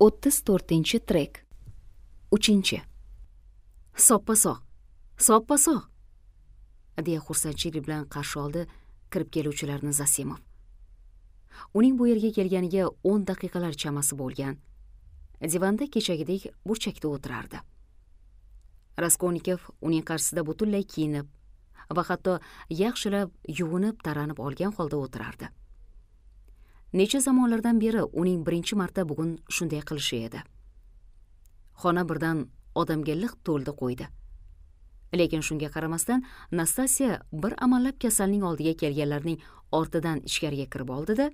o'ttiz to'rtinchi trek uchinchi soppa sog' soppa sog' deya xursandchilik bilan qarshi oldi kirib keluvchilarni zasimov uning bu yerga kelganiga o'n daqiqalar chamasi bo'lgan divanda kechagidek burchakda o'tirardi raskolnikov uning qarshisida butunlay kiyinib va hatto yaxshilab yuvinib taranib olgan holda o'tirardi necha zamonlardan beri uning birinchi marta bugun shunday qilishi edi xona birdan odamga liq to'ldi qo'ydi lekin shunga qaramasdan nastasya bir amallab kasalning oldiga kelganlarning ortidan ichkariga kirib oldida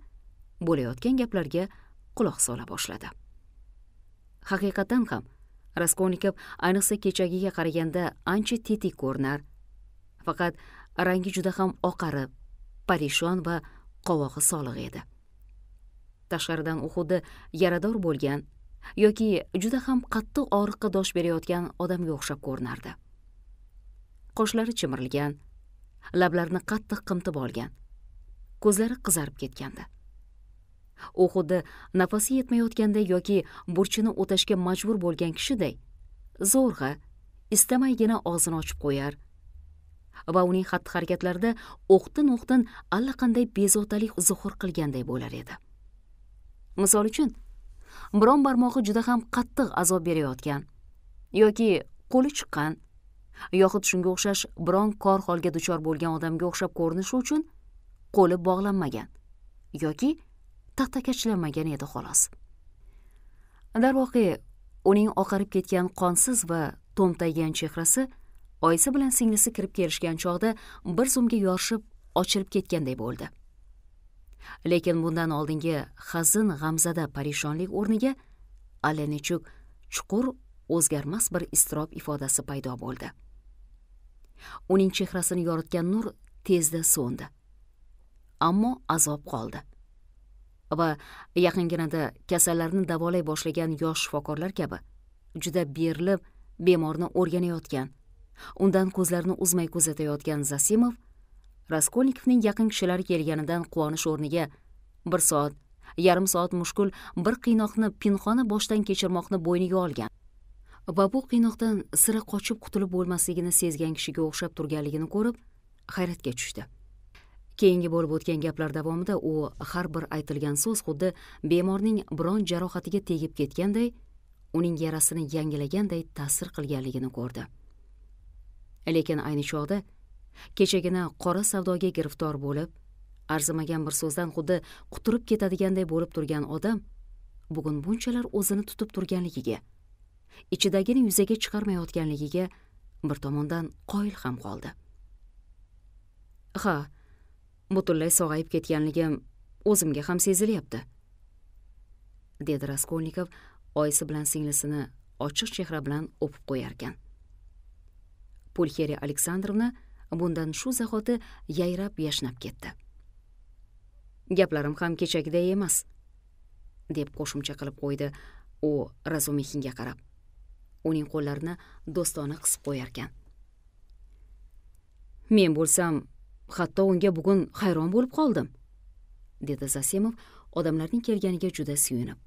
bo'layotgan gaplarga quloq sola boshladi haqiqatan ham raskolnikov ayniqsa kechagiga qaraganda ancha tetik ko'rinar faqat rangi juda ham oqarib parishon va qovog'i solig' edi tashqaridan u xuddi yarador bo'lgan yoki juda ham qattiq og'riqqa dosh berayotgan odamga o'xshab ko'rinardi qoshlari chimirilgan lablarini qattiq qimtib olgan ko'zlari qizarib ketgandi u xuddi nafasi yetmayotganday yoki burchini o'tashga majbur bo'lgan kishiday zo'rg'a istamaygina og'zini ochib qo'yar va uning xatti harakatlarida o'qtin o'qtin allaqanday bezovtalik zuhur qilganday bo'lar edi misol uchun biron barmog'i juda ham qattiq azob berayotgan yoki qo'li chiqqan yoxud shunga o'xshash biron kor holga duchor bo'lgan odamga o'xshab ko'rinishi uchun qo'li bog'lanmagan yoki taxtakachlanmagan edi xolos darvoqe uning oqarib ketgan qonsiz va to'mtaygan chehrasi oyisi bilan singlisi kirib kelishgan chog'da bir zumga yorishib ochilib ketganday bo'ldi lekin bundan oldingi hazin g'amzada parishonlik o'rniga allanechuk chuqur o'zgarmas bir iztirob ifodasi paydo bo'ldi uning chehrasini yoritgan nur tezda so'ndi ammo azob qoldi va yaqinginada kasallarni davolay boshlagan yosh shifokorlar kabi juda berilib bemorni o'rganayotgan undan ko'zlarini uzmay kuzatayotgan zasimov raskolnikovning yaqin kishilari kelganidan quvonish o'rniga bir soat yarim soat mushkul bir qiynoqni pinhona boshdan kechirmoqni bo'yniga olgan va bu qiynoqdan sira qochib qutulib bo'lmasligini sezgan kishiga o'xshab turganligini ko'rib hayratga tushdi keyingi bo'lib o'tgan gaplar davomida u har bir aytilgan so'z xuddi bemorning biron jarohatiga tegib ketganday uning yarasini yangilaganday ta'sir qilganligini ko'rdi lekin ayni chog'da kechagina qora savdoga giriftor bo'lib arzimagan bir so'zdan xuddi quturib ketadiganday bo'lib turgan odam bugun bunchalar o'zini tutib turganligiga ichidagini yuzaga chiqarmayotganligiga bir tomondan qoyil ham qoldi ha butunlay sog'ayib ketganligim o'zimga ham sezilyapti dedi raskolnikov oyisi bilan singlisini ochiq chehra bilan o'pib qo'yarkan pulxeriya aleksandrovna bundan shu zahoti yayrab yashnab ketdi gaplarim ham kechagiday emas deb qo'shimcha qilib qo'ydi u razumixinga qarab uning qo'llarini do'stona qisib qo'yarkan men bo'lsam hatto unga bugun hayron bo'lib qoldim dedi zasimov odamlarning kelganiga juda suyunib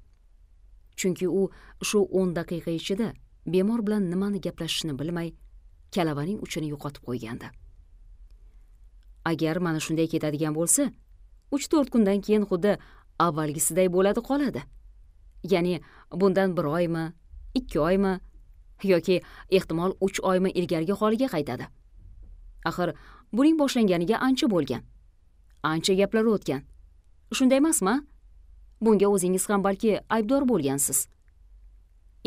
chunki u shu o'n daqiqa ichida bemor bilan nimani gaplashishni bilmay kalavaning uchini yo'qotib qo'ygandi agar mana shunday ketadigan bo'lsa uch to'rt kundan keyin xuddi avvalgisiday bo'ladi qoladi ya'ni bundan bir oymi ikki oymi yoki ehtimol uch oymi ilgarigi holiga qaytadi axir buning boshlanganiga ancha bo'lgan ancha gaplar o'tgan shunday emasmi bunga o'zingiz ham balki aybdor bo'lgansiz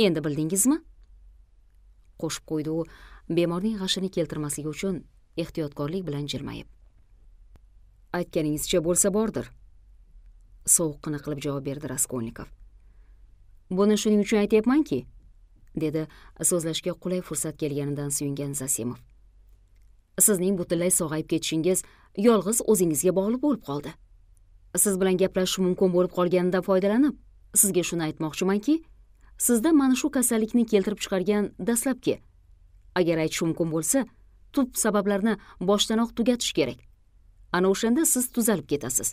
endi bildingizmi qo'shib qo'ydi u bemorning g'ashini keltirmasligi uchun ehtiyotkorlik bilan jilmayib aytganingizcha bo'lsa bordir sovuqqina qilib javob berdi raskolnikov buni shuning uchun aytyapmanki dedi so'zlashga qulay fursat kelganidan suyungan zasimov sizning butunlay sog'ayib ketishingiz yolg'iz o'zingizga bog'liq bo'lib qoldi siz bilan gaplashish mumkin bo'lib qolganidan foydalanib sizga shuni aytmoqchimanki sizda mana shu kasallikni keltirib chiqargan dastlabki agar aytish mumkin bo'lsa tub sabablarni boshdanoq tugatish kerak ana o'shanda siz tuzalib ketasiz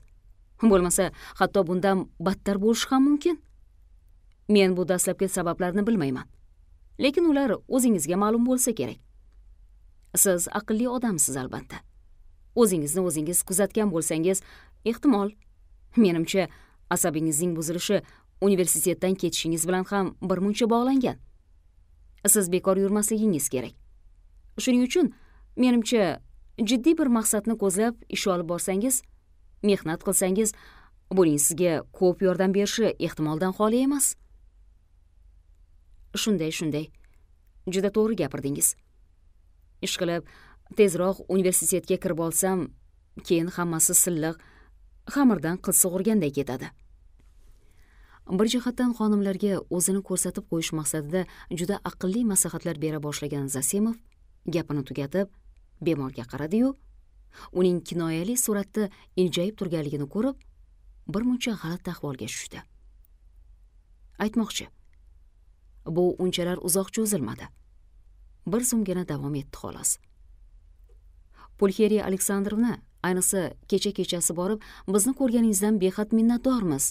bo'lmasa hatto bundan battar bo'lishi ham mumkin men bu dastlabki sabablarni bilmayman lekin ular o'zingizga ma'lum bo'lsa kerak siz aqlli odamsiz albatta o'zingizni o'zingiz kuzatgan bo'lsangiz ehtimol menimcha asabingizning buzilishi universitetdan ketishingiz bilan ham bir muncha bog'langan siz bekor yurmasligingiz kerak shuning uchun menimcha jiddiy bir maqsadni ko'zlab ish olib borsangiz mehnat qilsangiz buning sizga ko'p yordam berishi ehtimoldan xoli emas shunday shunday juda to'g'ri gapirdingiz ishqilib tezroq universitetga kirib olsam keyin hammasi silliq xamirdan qil sug'urganday ketadi bir jihatdan xonimlarga o'zini ko'rsatib qo'yish maqsadida juda aqlli maslahatlar bera boshlagan zasimov gapini tugatib bemorga qaradi yu uning kinoyali suratda iljayib turganligini ko'rib bir muncha g'alati ahvolga tushdi aytmoqchi bu unchalar uzoq cho'zilmadi bir zumgina davom etdi xolos pulxeriya aleksandrovna ayniqsa kecha kechasi borib bizni ko'rganingizdan behad minnatdormiz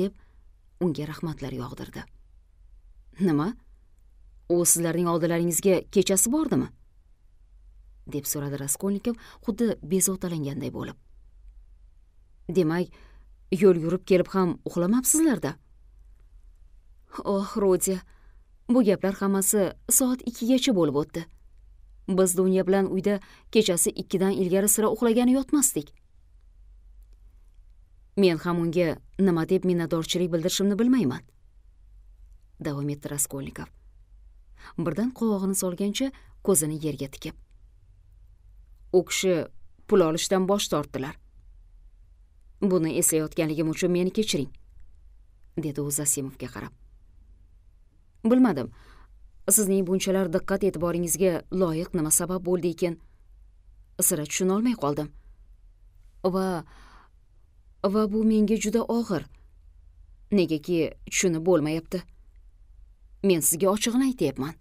deb unga rahmatlar yog'dirdi nima u sizlarning oldilaringizga kechasi bordimi deb so'radi raskolnikov xuddi bezovtalanganday bo'lib demak yo'l yurib kelib ham uxlamabsizlarda oh rodiya bu gaplar hammasi soat ikkigacha bo'lib o'tdi biz dunya bilan uyda kechasi ikkidan ilgari sira uxlagani yotmasdik men ham unga nima deb minnatdorchilik bildirishimni bilmayman davom etdi raskolnikov birdan qovog'ini solgancha ko'zini yerga tikib u kishi pul olishdan bosh tortdilar buni eslayotganligim uchun meni kechiring dedi u zasimovga qarab bilmadim sizning bunchalar diqqat e'tiboringizga loyiq nima sabab bo'ldi ekan sira tushunolmay qoldim va va bu menga juda og'ir negaki tushunib bo'lmayapti men sizga ochig'ini aytyapman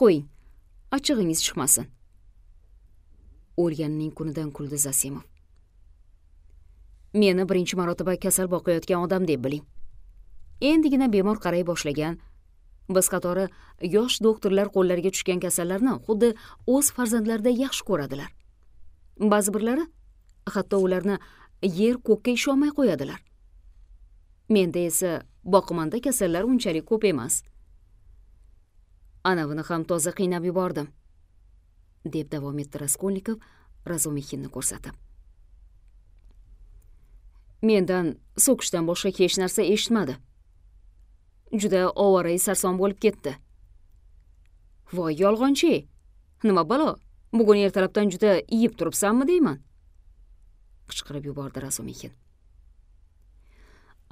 qo'ying achchig'ingiz chiqmasin o'lganining kunidan kuldi zasimov meni birinchi marotaba kasal boqayotgan odam deb biling endigina bemor qaray boshlagan biz qatori yosh doktorlar qo'llariga tushgan kasallarni xuddi o'z farzandlariday yaxshi ko'radilar ba'zi birlari hatto ularni yer ko'kka ishonmay qo'yadilar menda esa boqimanda kasallar unchalik ko'p emas anavini ham toza qiynab yubordim deb davom etdi raskolnikov razumixinni ko'rsatib mendan so'kishdan boshqa hech narsa eshitmadi juda ovorai sarson bo'lib ketdi voy yolg'onchi nima balo bugun ertalabdan juda iyib turibsanmi deyman qichqirib yubordi razumixin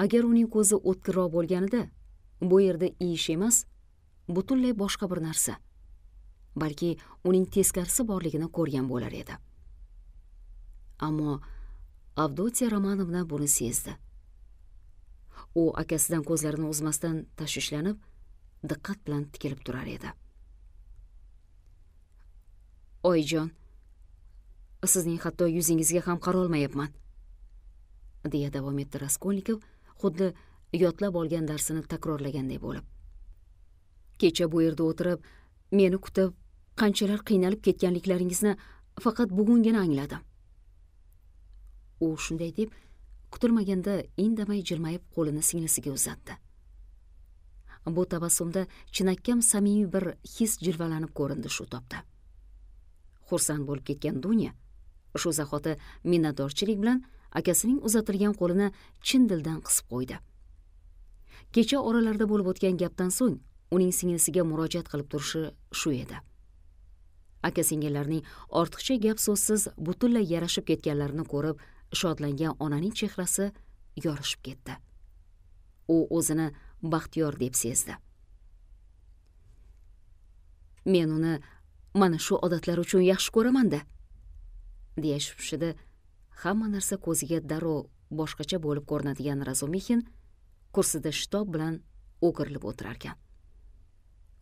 agar uning ko'zi o'tkirroq bo'lganida bu yerda iyish emas butunlay boshqa bir narsa balki uning teskarisi borligini ko'rgan bo'lar edi ammo avdotiya romanovna buni sezdi u akasidan ko'zlarini uzmasdan tashvishlanib diqqat bilan tikilib turar edi oyijon sizning hatto yuzingizga ham qarolmayapman deya davom etdi raskolnikov xuddi yodlab olgan darsini takrorlaganday bo'lib kecha bu yerda o'tirib meni kutib qanchalar qiynalib ketganliklaringizni faqat bugungina angladim u shunday deb kutilmaganda indamay jilmayib qo'lini singlisiga uzatdi bu tabassumda chinakam samimiy bir his jilvalanib ko'rindi shu topda xursand bo'lib ketgan dunya shu zahoti minnatdorchilik bilan akasining uzatilgan qo'lini chin dildan qisib qo'ydi kecha oralarida bo'lib o'tgan gapdan so'ng uning singlisiga murojaat qilib turishi shu edi aka singillarning ortiqcha gap so'zsiz butunlay yarashib ketganlarini ko'rib shodlangan onaning chehrasi yorishib ketdi u o'zini baxtiyor deb sezdi men uni mana shu odatlari uchun yaxshi ko'ramanda deya shipshidi hamma narsa ko'ziga darrov boshqacha bo'lib ko'rinadigan razumixin kursida shitob bilan o'girilib o'tirarkan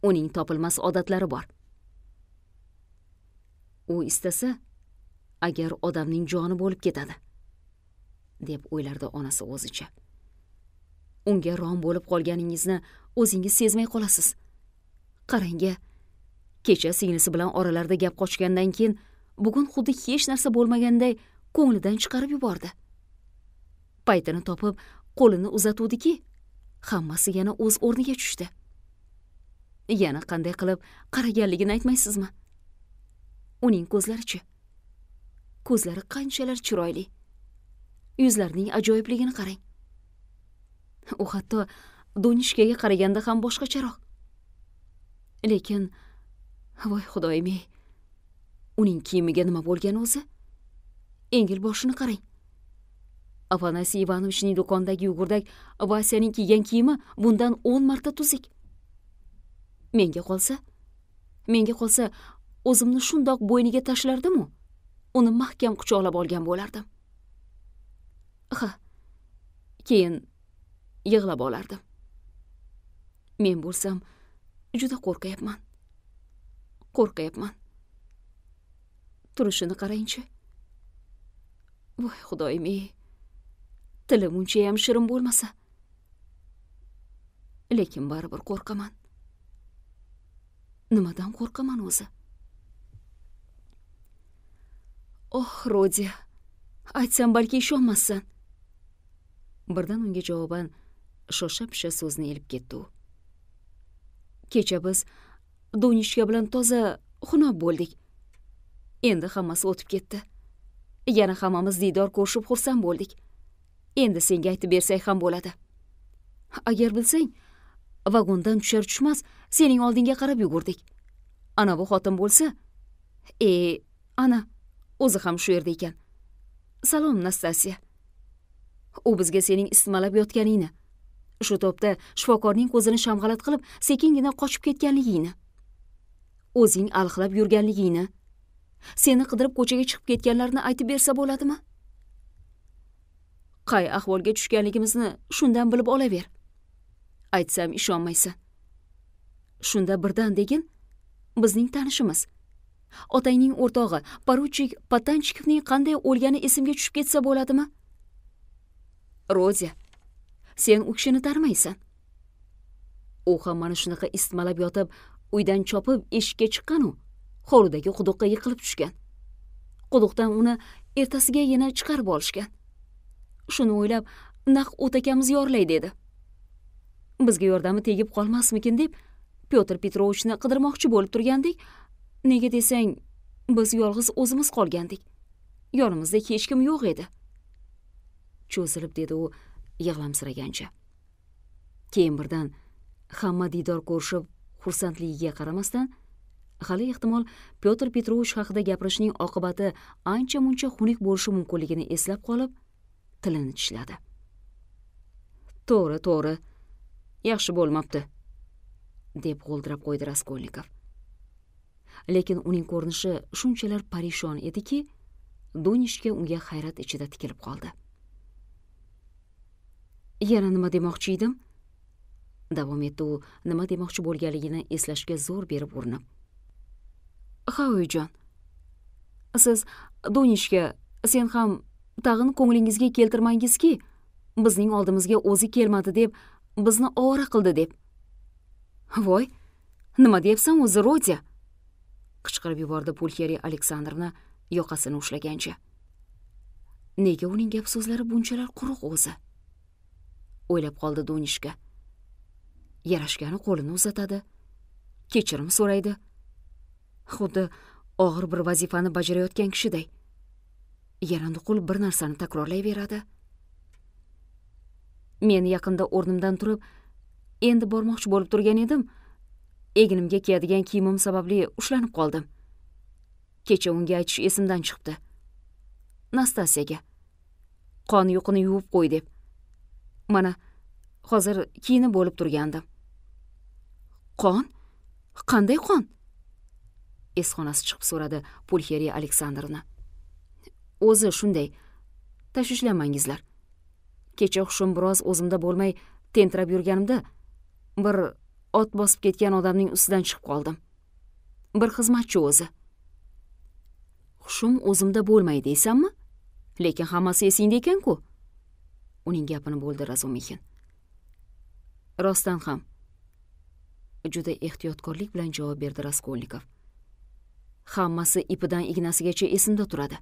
uning topilmas odatlari bor u istasa agar odamning joni bo'lib ketadi deb o'ylardi onasi o'zicha unga rom bo'lib qolganingizni o'zingiz sezmay qolasiz qarang a kecha singlisi bilan oralarida gap qochgandan keyin bugun xuddi hech narsa bo'lmaganday ko'nglidan chiqarib yubordi paytini topib qo'lini uzatuvdiki hammasi yana o'z o'rniga tushdi yana qanday qilib qaraganligini aytmaysizmi uning ko'zlarichi ko'zlari qanchalar chiroyli yuzlarining ajoyibligini qarang u hatto donishkaga qaraganda ham boshqacharoq lekin voy xudoyim ey uning kiyimiga nima bo'lgan o'zi engil boshini qarang afanasiy ivanovichning do'kondagi yugurdak vasyaning kiygan kiyimi bundan o'n marta tuzuk menga qolsa menga qolsa o'zimni shundoq bo'yniga tashlardimu uni mahkam quchoqlab olgan bo'lardim ha keyin yig'lab olardim men bo'lsam juda qo'rqyapman qo'rqyapman turishini qarangchi voy xudoyim ey tilim unchayam shirin bo'lmasa lekin baribir qo'rqaman nimadan qo'rqaman o'zi oh rodi aytsam balki ishonmassan birdan unga javoban shosha pisha so'zni ilib ketdi u kecha biz do'nishka bilan toza xunob bo'ldik endi hammasi o'tib ketdi yana hammamiz diydor ko'rishib xursand bo'ldik endi senga aytib bersak ham bo'ladi agar bilsang vagondan tushar tushmas sening oldingga qarab yugurdik anavi xotin bo'lsa e ana o'zi ham shu yerda ekan salom nastasiya u bizga sening isitmalab yotganingni shu topda shifokorning ko'zini shamg'alat qilib sekingina qochib ketganligingni o'zing alxlab yurganligingni seni qidirib ko'chaga chiqib ketganlarini aytib bersa bo'ladimi qay ahvolga tushganligimizni shundan bilib olaver aytsam ishonmaysan shunda birdan degin bizning tanishimiz otangning o'rtog'i poruchik patanchikovning qanday o'lgani esimga tushib ketsa bo'ladimi roza sen u kishini tanimaysan u ham mana shunaqa isitmalab yotib uydan chopib eshikka chiqqanu hovlidagi quduqqa yiqilib tushgan quduqdan uni ertasiga yana chiqarib olishgan shuni o'ylab naq o'takamiz yorlay dedi bizga yordami tegib qolmasmikin deb pyotr petrovichni qidirmoqchi bo'lib turgandek nega desang biz yolg'iz o'zimiz qolgandik yonimizda hech kim yo'q edi cho'zilib dedi u yig'lamsiragancha keyin birdan hamma diydor ko'rishib xursandligiga qaramasdan hali ehtimol pyotr petrovich haqida gapirishning oqibati ancha muncha xunuk bo'lishi mumkinligini eslab qolib tilini tishladi to'g'ri to'g'ri yaxshi bo'lmabdi deb g'o'ldirab qo'ydi raskolnikov lekin uning ko'rinishi shunchalar parishon ediki donishga unga hayrat ichida tikilib qoldi yana nima demoqchi edim davom etdi u nima demoqchi bo'lganligini eslashga zo'r berib urinib ha oyijon siz donishga sen ham tag'in ko'nglingizga keltirmangizki bizning oldimizga o'zi kelmadi deb bizni ovora qildi deb voy nima deyapsan o'zi rodya qichqirib yubordi pulkeriy aleksandrovna yoqasini ushlagancha nega uning gap so'zlari bunchalar quruq o'zi o'ylab qoldi dunishka yarashgani qo'lini uzatadi kechirim so'raydi xuddi og'ir bir vazifani bajarayotgan kishiday yana nuqul bir narsani takrorlayveradi men yaqinda o'rnimdan turib endi bormoqchi bo'lib turgan edim egnimga kiyadigan kiyimim sababli ushlanib qoldim kecha unga aytish esimdan chiqdi. nastasiyaga qon yuqini yuvib qo'y deb mana hozir kiyinib bo'lib turgandim qon qanday qon esxonasi chiqib so'radi pulxeriya aleksandrovna o'zi shunday tashvishlanmangizlar kecha hushim biroz o'zimda bo'lmay tentirab yurganimda bir ot bosib ketgan odamning ustidan chiqib qoldim bir xizmatchi o'zi hushim o'zimda bo'lmay deysanmi lekin hammasi esingda ekan-ku uning gapini bo'ldi razumixin rostdan ham juda ehtiyotkorlik bilan javob berdi raskolnikov hammasi ipidan ignasigacha esimda turadi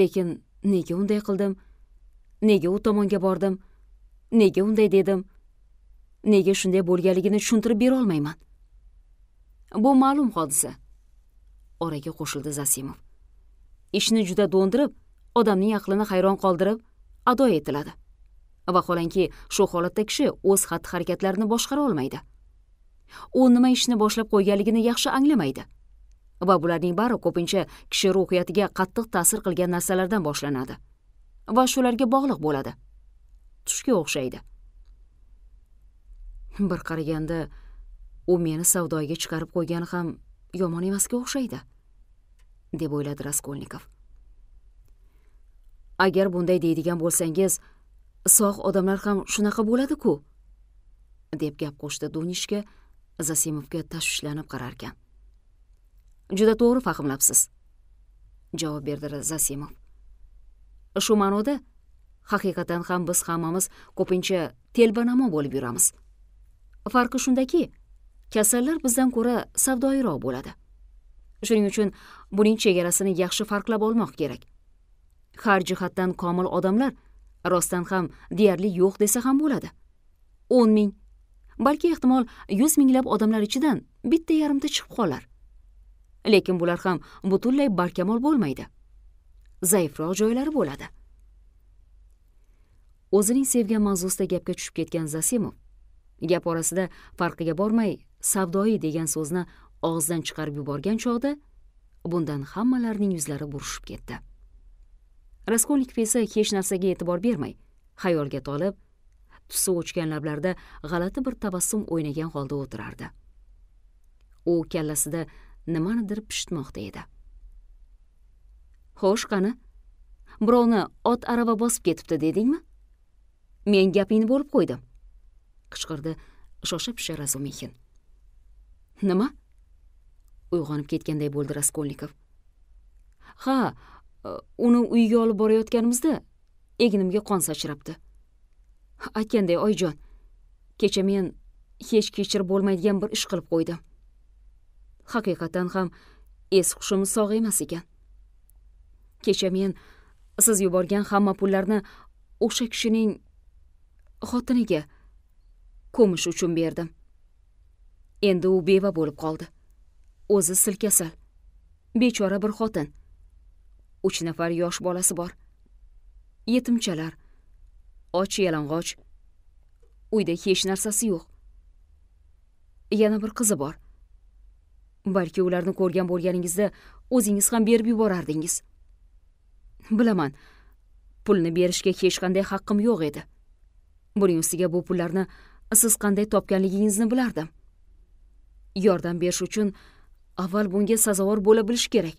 lekin nega unday qildim nega u tomonga bordim nega unday dedim nega shunday bo'lganligini tushuntirib berolmayman bu ma'lum hodisa oraga qo'shildi zasimov ishni juda do'ndirib odamning aqlini hayron qoldirib ado etiladi vaholanki shu holatda kishi o'z xatti harakatlarini boshqara olmaydi u nima ishni boshlab qo'yganligini yaxshi anglamaydi va bularning bari ko'pincha kishi ruhiyatiga qattiq ta'sir qilgan narsalardan boshlanadi va shularga bog'liq bo'ladi tushga o'xshaydi bir qaraganda u meni savdoyga chiqarib qo'ygani ham yomon emasga o'xshaydi deb o'yladi raskolnikov agar bunday deydigan bo'lsangiz sog' odamlar ham shunaqa bo'ladi ku deb gap qo'shdi dunishka zasimovga tashvishlanib qararkan juda to'g'ri fahmlabsiz javob berdi zasimov shu ma'noda haqiqatan ham biz hammamiz ko'pincha telbanamo bo'lib yuramiz farqi shundaki kasallar bizdan ko'ra savdoyiroq bo'ladi shuning uchun buning chegarasini yaxshi farqlab olmoq kerak har jihatdan komil odamlar rostdan ham deyarli yo'q desa ham bo'ladi o'n ming balki ehtimol yuz minglab odamlar ichidan bitta yarimta chiqib qolar lekin bular ham butunlay barkamol bo'lmaydi zaifroq joylari bo'ladi o'zining sevgan mavzusida gapga tushib ketgan zasimov gap orasida farqiga bormay savdoyi degan so'zni og'zidan chiqarib yuborgan chog'da bundan hammalarining yuzlari burishib ketdi raskolnikov esa hech narsaga e'tibor bermay xayolga tolib tusi o'chgan lablarida g'alati bir tabassum o'ynagan holda o'tirardi u kallasida nimanidir pishitmoqda edi xo'sh qani birovni ot arava bosib ketibdi dedingmi men gapingni bo'lib qo'ydim qichqirdi shosha pisha razumixin nima uyg'onib ketganday bo'ldi raskolnikov ha uni uyga olib borayotganimizda egnimga qon sachrabdi aytganday oyjon kecha men hech kechirib bo'lmaydigan bir ish qilib qo'ydim haqiqatan ham es hushim sog' emas ekan kecha men siz yuborgan hamma pullarni o'sha kishining xotiniga ko'mish uchun berdim endi u beva bo'lib qoldi o'zi silkasal bechora bir xotin uch nafar yosh bolasi bor yetimchalar och yalang'och uyda hech narsasi yo'q yana bir qizi bor balki ularni ko'rgan bo'lganingizda o'zingiz ham berib yuborardingiz bilaman pulni berishga hech qanday haqqim yo'q edi buning ustiga bu pullarni siz qanday topganligingizni bilardim yordam berish uchun avval bunga sazovor bo'la bilish kerak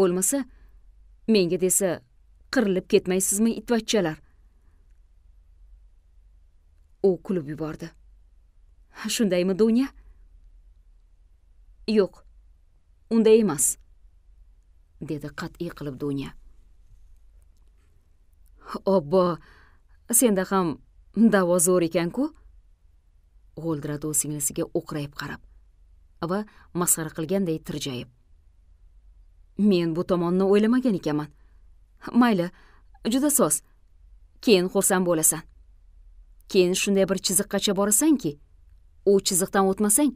bo'lmasa menga desa qirilib ketmaysizmi itvachchalar u kulib yubordi shundaymi dunya yo'q unday emas dedi qat'iy qilib dunya obbo senda ham da'vo zo'r ekan ku g'o'ldiradi u singlisiga o'qrayib qarab va masxara qilganday tirjayib men bu tomonni o'ylamagan ekanman mayli juda soz keyin xursand bo'lasan keyin shunday bir chiziqqacha borasanki u chiziqdan o'tmasang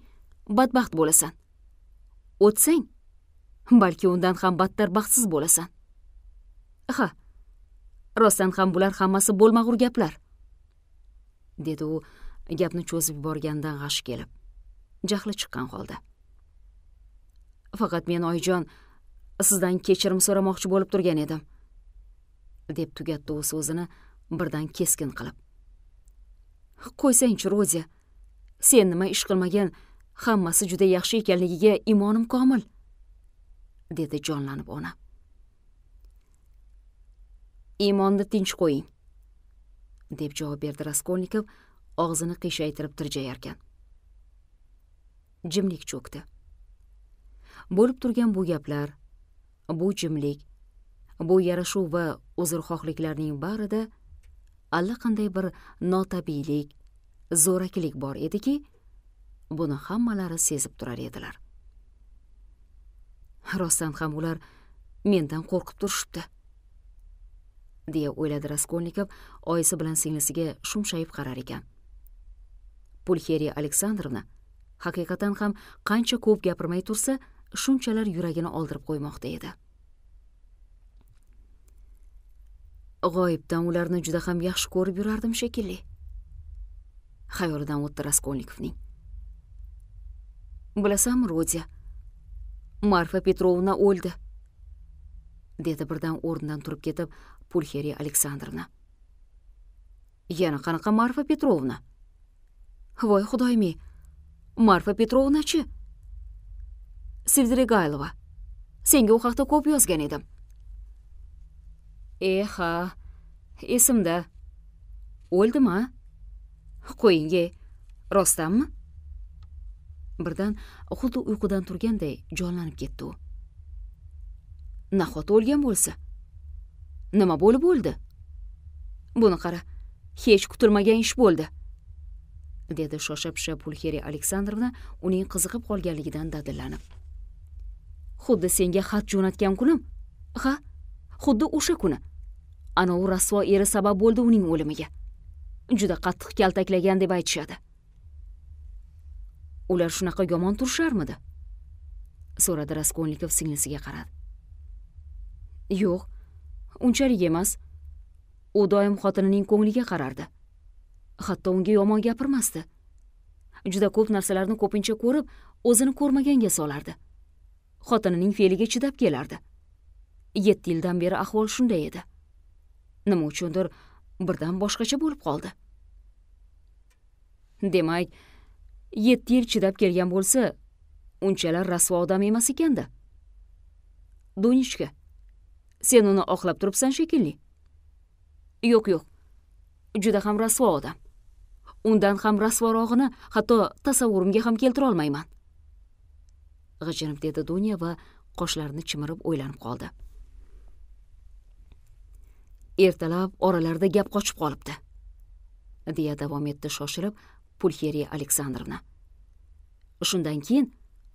badbaxt bo'lasan o'tsang balki undan ham battar baxtsiz bo'lasan ha rostdan ham bular hammasi bo'lmag'ur gaplar dedi u gapni cho'zib yuborganidan g'ashi kelib jahli chiqqan holda faqat men oyijon sizdan kechirim so'ramoqchi bo'lib turgan edim deb tugatdi u so'zini birdan keskin qilib qo'ysangchi ro'za sen nima ish qilmagin hammasi juda yaxshi ekanligiga imonim komil dedi jonlanib ona imonni tinch qo'ying deb javob berdi raskolnikov og'zini qiyshaytirib tirjayarkan jimlik cho'kdi bo'lib turgan bu gaplar bu jimlik bu yarashuv va uzrxohliklarning barida allaqanday bir notabiylik zo'rakilik bor ediki buni hammalari sezib turar edilar rostdan ham ular mendan qo'rqib turishibdi deya o'yladi raskolnikov oyisi bilan singlisiga shumshayib qarar ekan pulxeriya aleksandrovna haqiqatan ham qancha ko'p gapirmay tursa shunchalar yuragini oldirib qo'ymoqda edi g'oyibdan ularni juda ham yaxshi ko'rib yurardim shekilli xayolidan o'tdi raskolnikovning bilasanmi rodya marfa petrovna o'ldi dedi birdan o'rnidan turib ketib Пульхерия Александровна. Яна қанақа Марфа Петровна. Вой худойми. Марфа Петровна чи? Сивдригайлова. Сенге ухақта көп езген едім. Эха, есімді. Олды ма? Койынге, ростам ма? Бірден, құлды ұйқыдан тұрген дей, жоланып кетті ұ. Нақот олген nima bo'lib o'ldi buni qara hech kutilmagan ish bo'ldi dedi shosha pisha pulxeri aleksandrovna uning qiziqib qolganligidan dadillanib xuddi senga xat jo'natgan kunim ha xuddi o'sha kuni anovi rasvo eri sabab bo'ldi uning o'limiga juda qattiq kaltaklagan deb aytishadi ular shunaqa yomon turisharmidi so'radi raskolnikov singlisiga qarab yo'q unchalik emas u doim xotinining ko'ngliga qarardi hatto unga yomon gapirmasdi juda ko'p narsalarni ko'pincha ko'rib o'zini ko'rmaganga solardi xotinining fe'liga chidab kelardi yetti yildan beri ahvol shunday edi nima uchundir birdan boshqacha bo'lib qoldi demak yetti yil chidab kelgan bo'lsa unchalar rasvo odam emas ekanda donichka sen uni oqlab turibsan shekilli yo'q yo'q juda ham rasvo odam undan ham rasvorog'ini hatto tasavvurimga ham keltirolmayman g'ijinib dedi dunya va qoshlarini chimirib o'ylanib qoldi ertalab oralarida gap qochib qolibdi deya davom etdi shoshilib pulxeriya aleksandrovna shundan keyin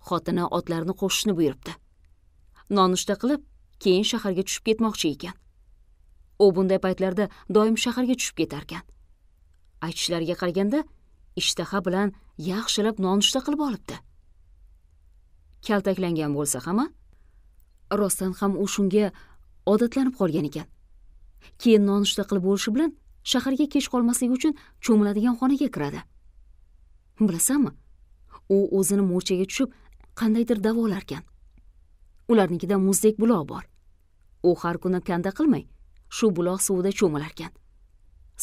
xotini otlarni qo'shishni buyuribdi nonushta qilib keyin shaharga tushib ketmoqchi ekan u bunday paytlarda doim shaharga tushib ketarkan aytishlariga qaraganda ishtaha bilan yaxshilab nonushta qilib olibdi kaltaklangan bo'lsa ham rostdan ham u shunga odatlanib qolgan ekan keyin nonushta qilib bo'lishi bilan shaharga kech qolmasligi uchun cho'miladigan xonaga kiradi bilasanmi u o'zini mo'rchaga tushib qandaydir davolarkan ularnikida muzdek buloq bor u har kuni kanda qilmay shu buloq suvida cho'milarkan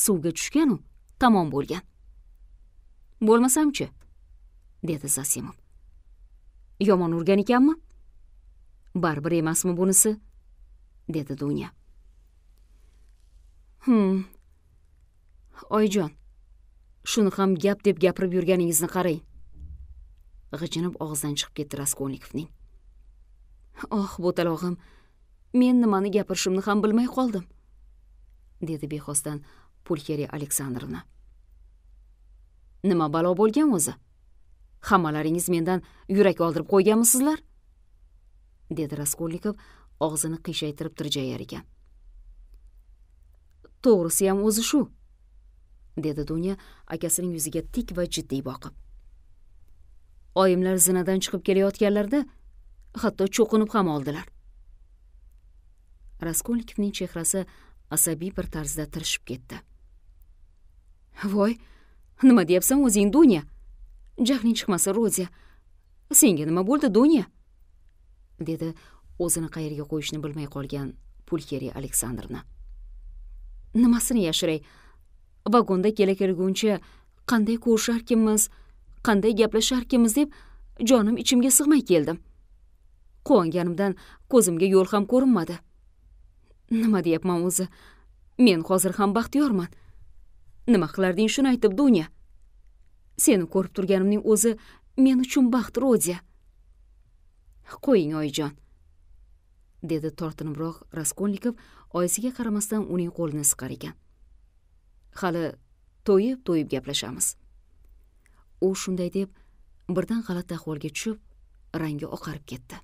suvga tushganu tamom bo'lgan bo'lmasamchi dedi zasimov yomon urgan ekanmi baribir emasmi bunisi dedi dunya hmm oyijon shuni ham gap deb gapirib yurganingizni qarang g'ijinib og'zidan chiqib ketdi raskolnikovning oh ah, bo'talog'im men nimani gapirishimni ham bilmay qoldim dedi bexosdan pulxeriya aleksandrovna nima balo bo'lgan o'zi hammalaringiz mendan yurak oldirib qo'yganmisizlar dedi raskolnikov og'zini qiyshaytirib tirjayar ekan To'g'risi ham o'zi shu dedi dunya akasining yuziga tik va jiddiy boqib oyimlar zinadan chiqib kelayotganlarida hatto cho'qinib ham oldilar raskolnikovning chehrasi asabiy bir tarzda tirishib ketdi voy nima deyapsan o'zing dunya jahling chiqmasa ro'ziya senga nima bo'ldi dunya dedi o'zini qayerga qo'yishni bilmay qolgan pulkeriy aleksandrovna nimasini yashiray vagonda kela kelguncha qanday ko'risharkinmiz qanday gaplasharkinmiz deb jonim ichimga sig'may keldim quvonganimdan ko'zimga yo'l ham ko'rinmadi nima deyapman o'zi men hozir ham baxtiyorman nima qilarding shuni aytib dunya seni ko'rib turganimning o'zi men uchun baxt rodiya qo'ying oyijon dedi tortinibroq raskolnikov oyisiga qaramasdan uning qo'lini siqar ekan hali to'yib to'yib gaplashamiz u shunday deb birdan g'alati ahvolga tushib rangi oqarib ketdi